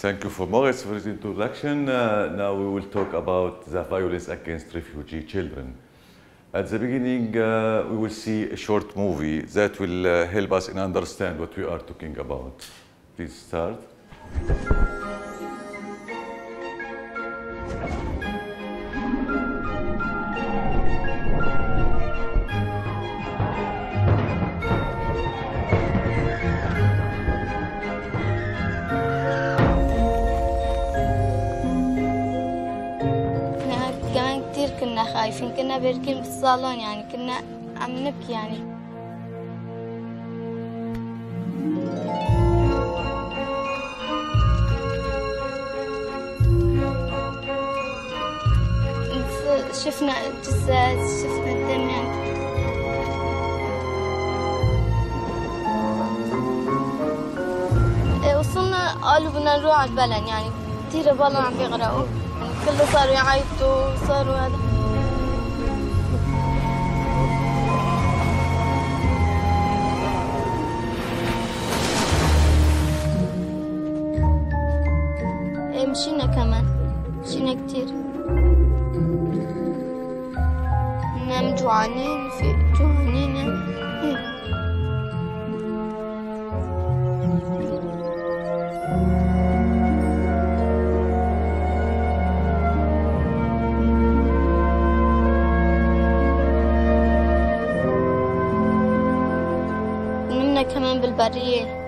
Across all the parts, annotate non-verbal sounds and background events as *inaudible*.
Thank you for Maurice for his introduction. Uh, now we will talk about the violence against refugee children. At the beginning, uh, we will see a short movie that will uh, help us in understand what we are talking about. Please start. عشان كنا باركين في الصالون يعني كنا عم نبكي يعني شفنا الجثث شفنا الدم يعني وصلنا قالوا بدنا نروح على البلن يعني كثير البلن عم بيغرقوا كله صاروا يعيطوا صاروا هذا مشينا كمان مشينا كتير نام جوعانين في جوعانين نمنا كمان بالبرية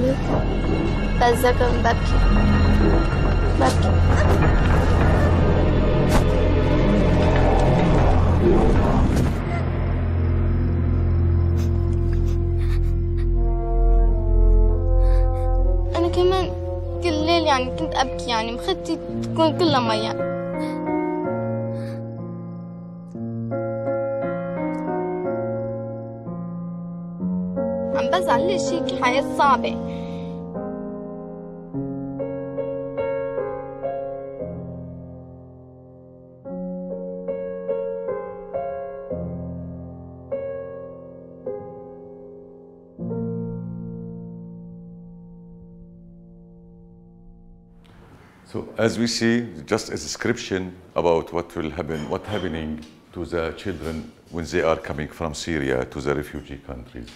ببكي ببكي أنا كمان كل ليل يعني كنت أبكي يعني مخدتي تكون كلها مية كل شيء So as we see, just a description about what will happen, what happening to the children when they are coming from Syria to the refugee countries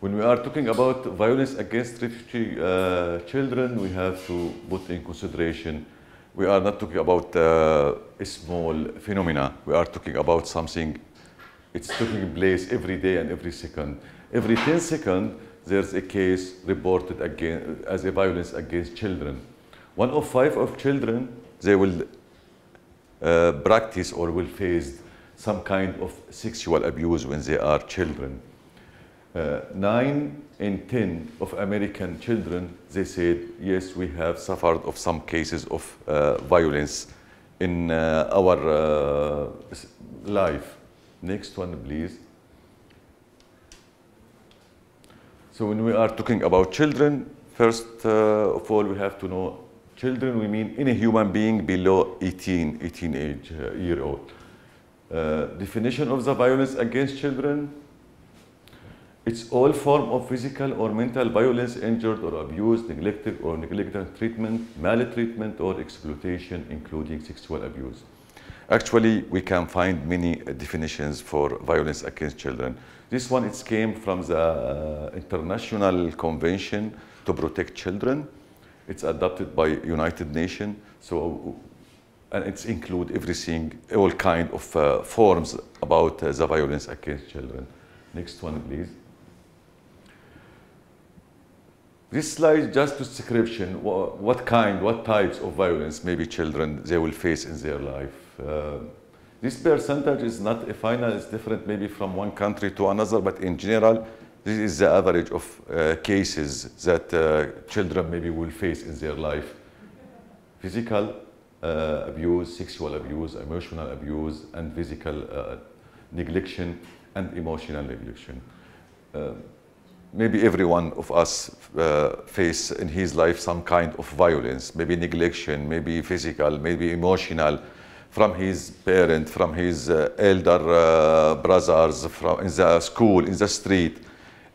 when we are talking about violence against refugee uh, children, we have to put in consideration we are not talking about uh, a small phenomena. We are talking about something. It's taking place every day and every second. Every 10 seconds, there's a case reported again as a violence against children. One of five of children, they will uh, practice or will face some kind of sexual abuse when they are children. Uh, nine in 10 of American children, they said, yes, we have suffered of some cases of uh, violence in uh, our uh, life. Next one, please. So when we are talking about children, first uh, of all, we have to know children, we mean any human being below 18, 18 age, uh, year old. definition of the violence against children, it's all form of physical or mental violence, injured or abused, neglected or negligent treatment, maltreatment or exploitation, including sexual abuse. Actually, we can find many uh, definitions for violence against children. This one, it came from the uh, International Convention to Protect Children. It's adopted by United Nations. So uh, and it's include everything, all kind of uh, forms about uh, the violence against children. Next one, please. This slide just description, what kind, what types of violence maybe children they will face in their life. Uh, this percentage is not a final, it's different maybe from one country to another, but in general, this is the average of uh, cases that uh, children maybe will face in their life. Physical uh, abuse, sexual abuse, emotional abuse, and physical uh, neglection and emotional neglection. Uh, maybe every one of us uh, face in his life some kind of violence, maybe neglection, maybe physical, maybe emotional, from his parent, from his uh, elder uh, brothers, from in the school, in the street.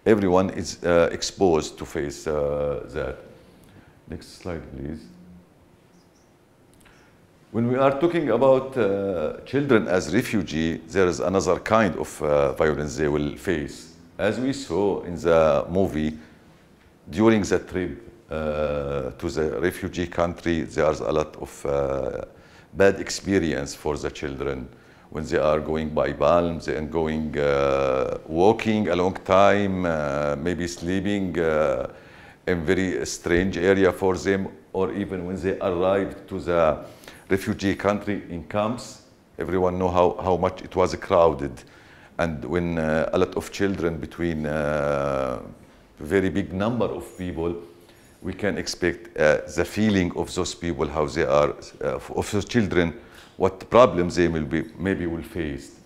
Everyone is uh, exposed to face uh, that. Next slide, please. When we are talking about uh, children as refugee, there is another kind of violence they will face as we saw in the movie, during the trip uh, to the refugee country, there's a lot of uh, bad experience for the children when they are going by balms and going uh, walking a long time, uh, maybe sleeping uh, in very strange area for them, or even when they arrived to the refugee country in camps, everyone know how, how much it was crowded and when uh, a lot of children between uh, very big number of people we can expect uh, the feeling of those people how they are uh, of those children what problems they will be maybe will face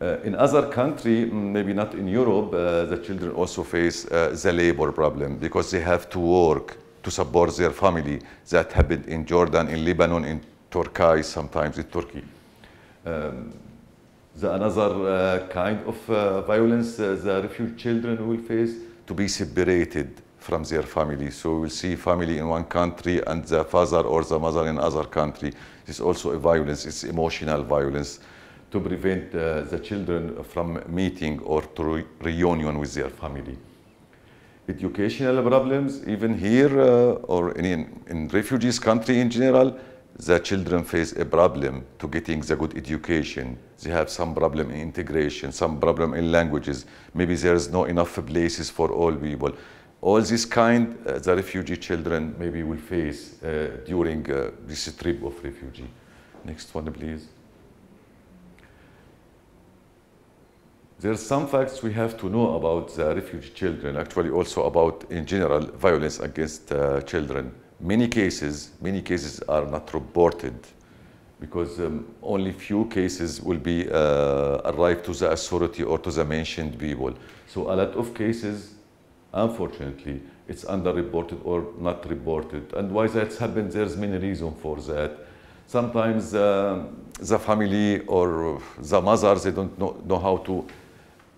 uh, in other country mm, maybe not in europe uh, the children also face the labor problem because they have to work to support their family that happened in jordan in lebanon in turkey sometimes in turkey um, the another uh, kind of uh, violence uh, the refugee children will face to be separated from their family. So we'll see family in one country and the father or the mother in other country. It's also a violence, it's emotional violence to prevent uh, the children from meeting or to re reunion with their family. Educational problems, even here uh, or in, in refugees country in general, the children face a problem to getting the good education. They have some problem in integration, some problem in languages. Maybe there is no enough places for all people. All this kind, uh, the refugee children maybe will face uh, during uh, this trip of refugee. Next one, please. There are some facts we have to know about the refugee children, actually also about, in general, violence against uh, children many cases, many cases are not reported because um, only few cases will be uh, arrived to the authority or to the mentioned people. So a lot of cases, unfortunately, it's underreported or not reported. And why that's happened, there's many reasons for that. Sometimes uh, the family or the mother, they don't know, know how to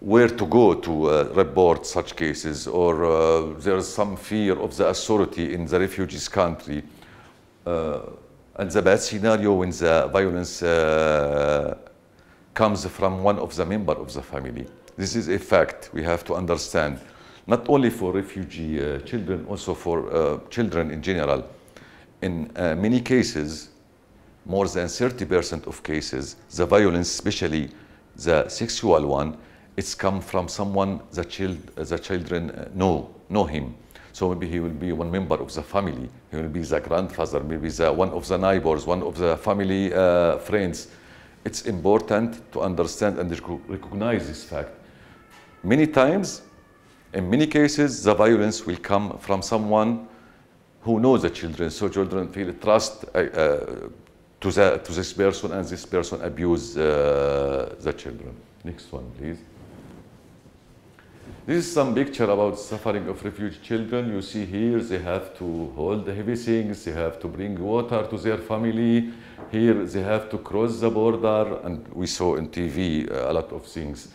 where to go to uh, report such cases, or uh, there is some fear of the authority in the refugee's country. Uh, and the bad scenario when the violence uh, comes from one of the member of the family. This is a fact we have to understand, not only for refugee uh, children, also for uh, children in general. In many cases, more than 30% of cases, the violence, especially the sexual one, it's come from someone the, child, the children uh, know, know him. So maybe he will be one member of the family. He will be the grandfather, maybe the one of the neighbors, one of the family uh, friends. It's important to understand and recognize this fact. Many times, in many cases, the violence will come from someone who knows the children. So children feel trust uh, uh to, the, to this person and this person abuse uh, the children. Next one, please. This is some picture about suffering of refugee children. You see here they have to hold the heavy things, they have to bring water to their family. Here they have to cross the border and we saw in TV uh, a lot of things.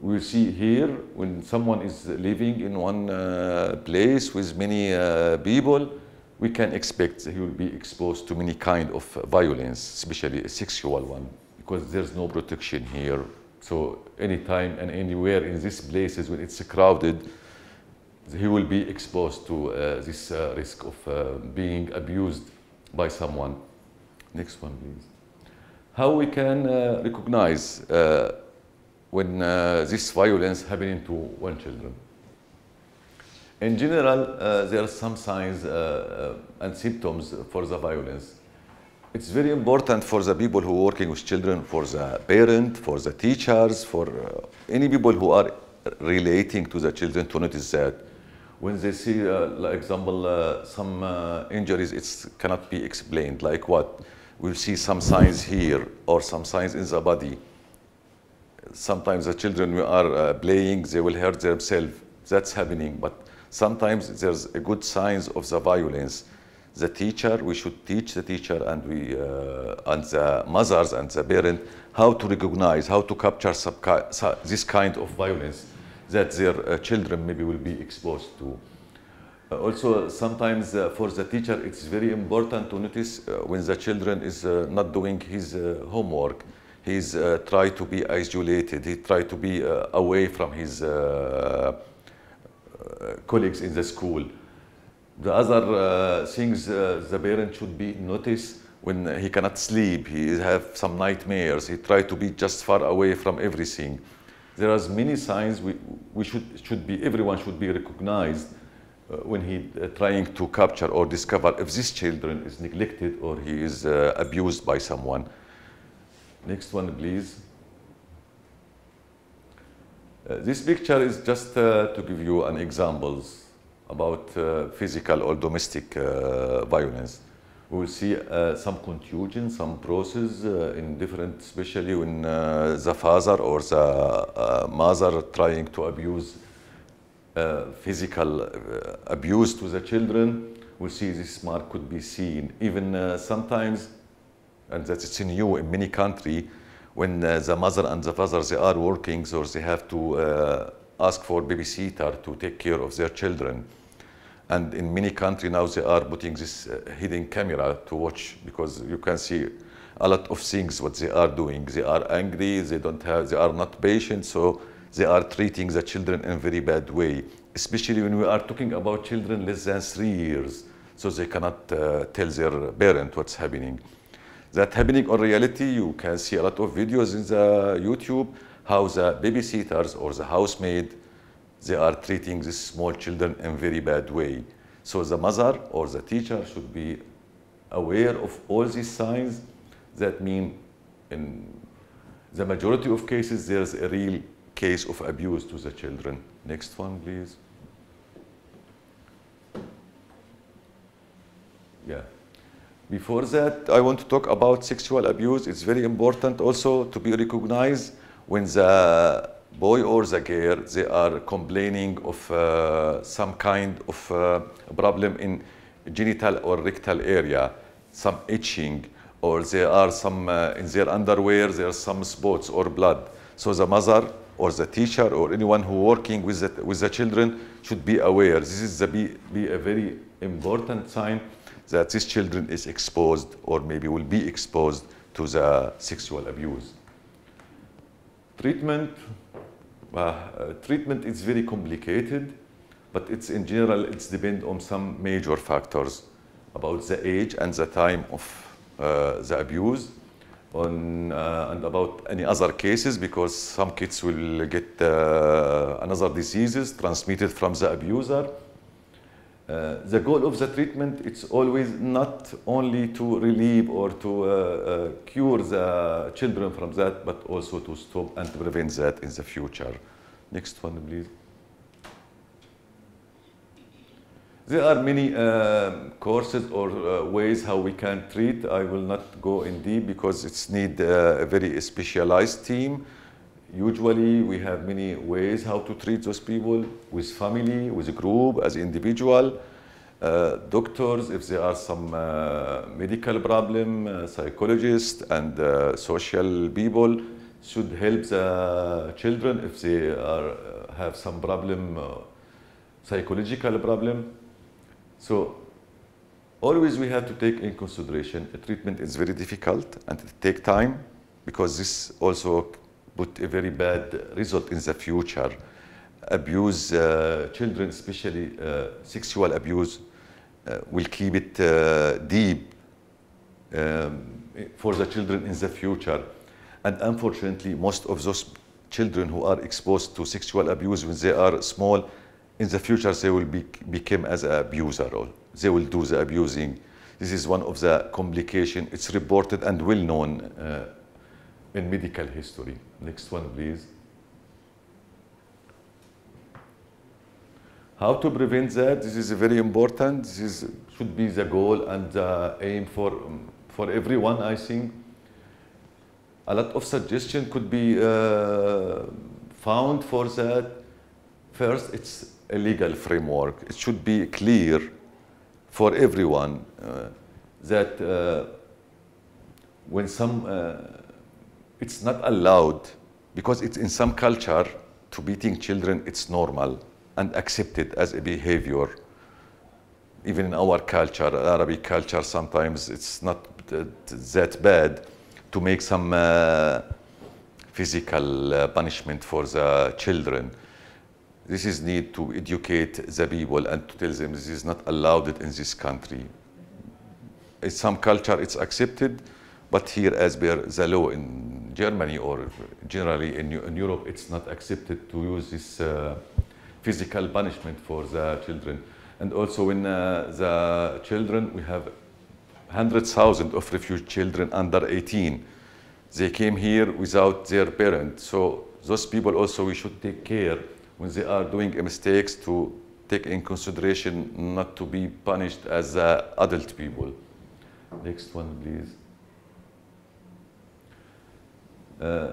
We see here when someone is living in one uh, place with many uh, people, we can expect he will be exposed to many kind of violence, especially a sexual one, because there's no protection here so anytime and anywhere in these places when it's crowded, he will be exposed to uh, this uh, risk of uh, being abused by someone. Next one, please. How we can uh, recognize uh, when uh, this violence happening to one children? In general, there are some signs and symptoms for the violence. It's very important for the people who are working with children, for the parent, for the teachers, for uh, any people who are relating to the children to notice that when they see, uh, like example, uh, some uh, injuries, it cannot be explained. Like what? we see some signs here or some signs in the body. Sometimes the children who are uh, playing, they will hurt themselves. That's happening. But sometimes there's a good signs of the violence the teacher, we should teach the teacher and, we, uh, and the mothers and the parents how to recognize, how to capture this kind of violence that their uh, children maybe will be exposed to. Uh, also, sometimes uh, for the teacher, it's very important to notice uh, when the children is uh, not doing his homework. He's uh, try to be isolated. He try to be away from his colleagues in the school the other uh, things uh, the parent should be notice when he cannot sleep, he have some nightmares, he try to be just far away from everything. There are many signs we, we should, should be, everyone should be recognized uh, when he uh, trying to capture or discover if this children is neglected or he is uh, abused by someone. Next one, please. Uh, this picture is just to give you an examples about uh, physical or domestic uh, violence. We will see uh, some contusion, some process uh, in different, especially when uh, the father or the uh, mother trying to abuse physical abuse to the children. We'll see this mark could be seen. Even sometimes, and that it's new in many countries, when the mother and the father they are working, so they have to ask for babysitter to take care of their children. And in many countries now they are putting this uh, hidden camera to watch because you can see a lot of things what they are doing. They are angry, they don't have, they are not patient, so they are treating the children in a very bad way, especially when we are talking about children less than three years, so they cannot uh, tell their parent what's happening. That happening on reality, you can see a lot of videos in the YouTube, how the babysitters or the housemaid, they are treating these small children in a very bad way. So the mother or the teacher should be aware of all these signs that mean in the majority of cases there's a real case of abuse to the children. Next one, please. Yeah. Before that, I want to talk about sexual abuse. It's very important also to be recognized when the boy or the girl, they are complaining of uh, some kind of uh, problem in genital or rectal area, some itching, or there are some, uh, in their underwear, there are some spots or blood. So the mother or the teacher or anyone who working with the, with the children should be aware. This is the, be, be a very important sign that this children is exposed or maybe will be exposed to the sexual abuse. Treatment, uh, treatment is very complicated, but it's in general, it's depend on some major factors about the age and the time of uh, the abuse on, uh, and about any other cases because some kids will get uh, another diseases transmitted from the abuser. Uh, the goal of the treatment it's always not only to relieve or to uh, uh, cure the children from that but also to stop and to prevent that in the future next one please there are many uh, courses or uh, ways how we can treat i will not go in deep because it's need uh, a very specialized team usually we have many ways how to treat those people with family, with a group, as individual. Uh, doctors, if there are some uh, medical problem, uh, psychologists and uh, social people should help the children if they are, uh, have some problem, uh, psychological problem. So always we have to take in consideration, treatment is very difficult and it take time because this also put a very bad result in the future. Abuse, uh, children especially, uh, sexual abuse uh, will keep it uh, deep um, for the children in the future. And unfortunately, most of those children who are exposed to sexual abuse when they are small, in the future they will be, become as an abuser or they will do the abusing. This is one of the complication. It's reported and well known uh, in medical history. Next one, please. How to prevent that? This is very important. This is, should be the goal and the aim for, for everyone, I think. A lot of suggestion could be uh, found for that. First, it's a legal framework. It should be clear for everyone uh, that uh, when some uh, it's not allowed because it's in some culture to beating children it's normal and accepted as a behavior even in our culture arabic culture sometimes it's not that bad to make some uh, physical uh, punishment for the children this is need to educate the people and to tell them this is not allowed in this country in some culture it's accepted but here as per the law in Germany or generally in, in Europe, it's not accepted to use this uh, physical punishment for the children. And also in uh, the children, we have 100,000 of refugee children under 18. They came here without their parents. So those people also we should take care when they are doing mistakes to take in consideration not to be punished as uh, adult people. Next one, please. Uh,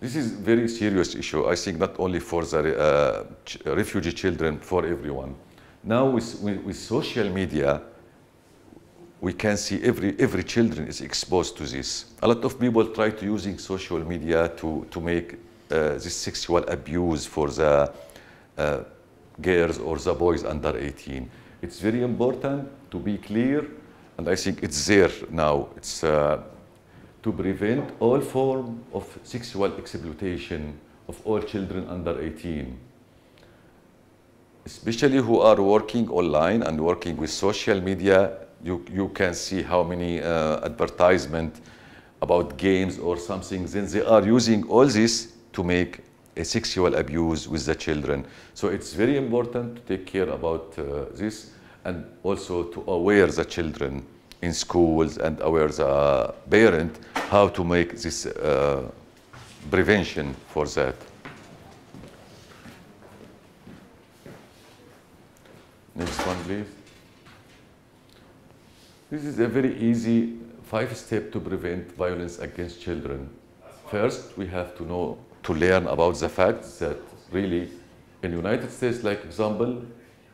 this is very serious issue. I think not only for the uh, ch refugee children, for everyone. Now with, with, with social media, we can see every, every children is exposed to this. A lot of people try to using social media to, to make uh, this sexual abuse for the uh, girls or the boys under 18. It's very important to be clear, and I think it's there now. It's uh, to prevent all form of sexual exploitation of all children under 18, especially who are working online and working with social media. You, you can see how many uh, advertisement about games or something. Then they are using all this to make a sexual abuse with the children. So it's very important to take care about uh, this and also to aware the children in schools and our uh, parents, how to make this uh, prevention for that. Next one, please. This is a very easy five step to prevent violence against children. First, we have to know, to learn about the fact that really in United States, like example,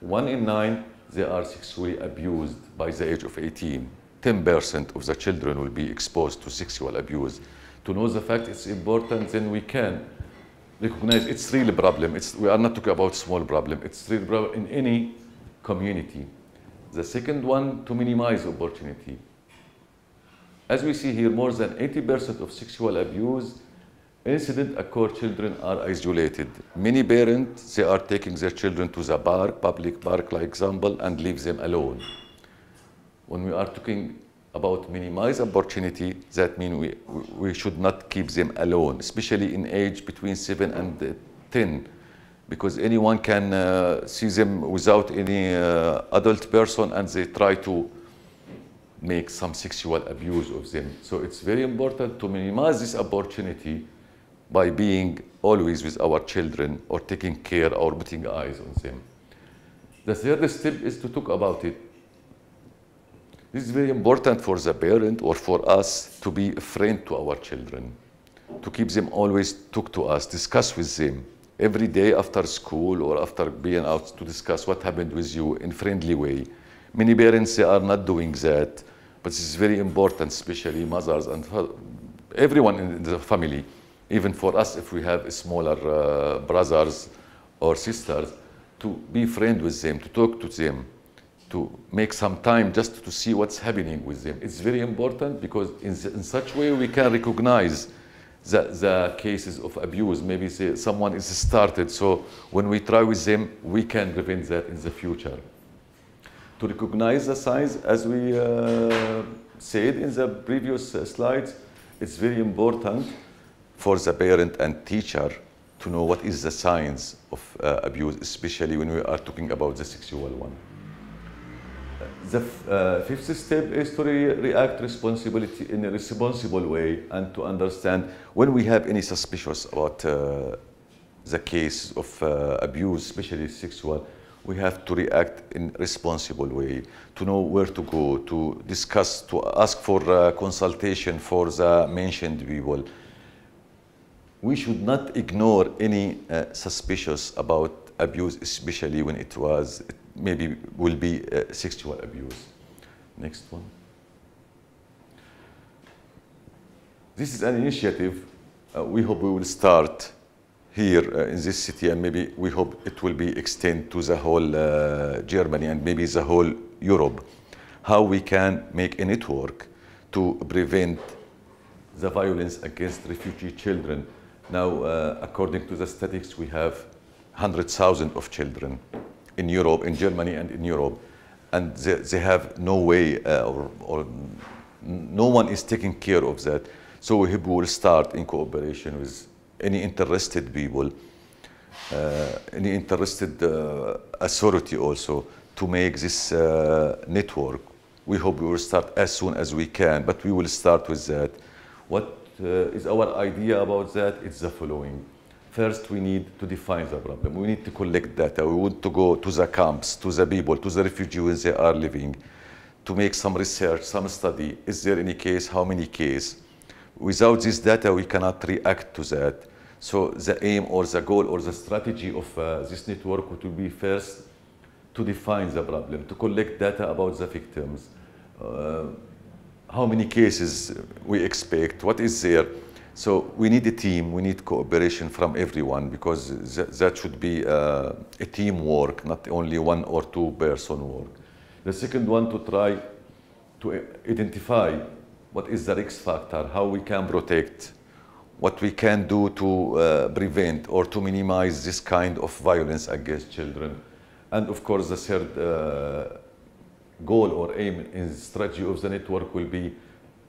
one in nine, they are sexually abused by the age of 18. 10% of the children will be exposed to sexual abuse. To know the fact it's important, then we can recognize it's really a problem. It's, we are not talking about small problem. It's real problem in any community. The second one, to minimize opportunity. As we see here, more than 80% of sexual abuse incident occur children are isolated. Many parents, they are taking their children to the bar, public park, like example, and leave them alone. When we are talking about minimize opportunity, that means we, we should not keep them alone, especially in age between 7 and 10, because anyone can uh, see them without any uh, adult person and they try to make some sexual abuse of them. So it's very important to minimize this opportunity by being always with our children or taking care or putting eyes on them. The third step is to talk about it this is very important for the parent or for us to be a friend to our children, to keep them always talk to us, discuss with them every day after school or after being out to discuss what happened with you in friendly way. Many parents they are not doing that, but it's very important, especially mothers and everyone in the family, even for us if we have smaller uh, brothers or sisters, to be friend with them, to talk to them to make some time just to see what's happening with them. It's very important because in, in such way we can recognize the, the cases of abuse. Maybe say someone is started, so when we try with them, we can prevent that in the future. To recognize the signs, as we uh, said in the previous uh, slides, it's very important for the parent and teacher to know what is the signs of uh, abuse, especially when we are talking about the sexual one. The uh, fifth step is to re react responsibility in a responsible way and to understand when we have any suspicions about uh, the case of uh, abuse, especially sexual, we have to react in responsible way, to know where to go, to discuss, to ask for uh, consultation for the mentioned people. We should not ignore any uh, suspicions about abuse, especially when it was maybe will be uh, sexual abuse. Next one. This is an initiative uh, we hope we will start here uh, in this city and maybe we hope it will be extended to the whole Germany and maybe the whole Europe. How we can make a network to prevent the violence against refugee children. Now, uh, according to the statistics, we have 100,000 of children in Europe, in Germany and in Europe, and they, they have no way uh, or, or no one is taking care of that. So we will start in cooperation with any interested people, uh, any interested uh, authority also to make this uh, network. We hope we will start as soon as we can, but we will start with that. What uh, is our idea about that? It's the following. First, we need to define the problem. We need to collect data. We want to go to the camps, to the people, to the refugees they are living, to make some research, some study. Is there any case? How many cases? Without this data, we cannot react to that. So the aim or the goal or the strategy of uh, this network would be first to define the problem, to collect data about the victims, uh, how many cases we expect, what is there, so we need a team, we need cooperation from everyone because th that should be uh, a teamwork, not only one or two person work. The second one to try to uh, identify what is the risk factor, how we can protect, what we can do to uh, prevent or to minimize this kind of violence against children. And of course, the third uh, goal or aim in strategy of the network will be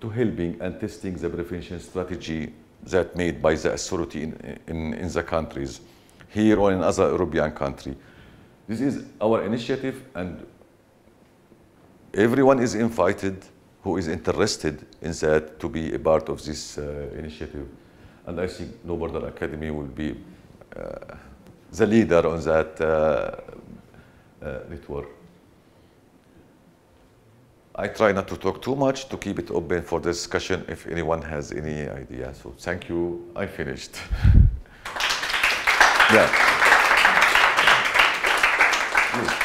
to helping and testing the prevention strategy that made by the authority in, in, in the countries, here or in other European country. This is our initiative and everyone is invited who is interested in that to be a part of this uh, initiative. And I think No Border Academy will be uh, the leader on that uh, uh network. I try not to talk too much to keep it open for discussion if anyone has any idea. So thank you. I finished. *laughs* yeah.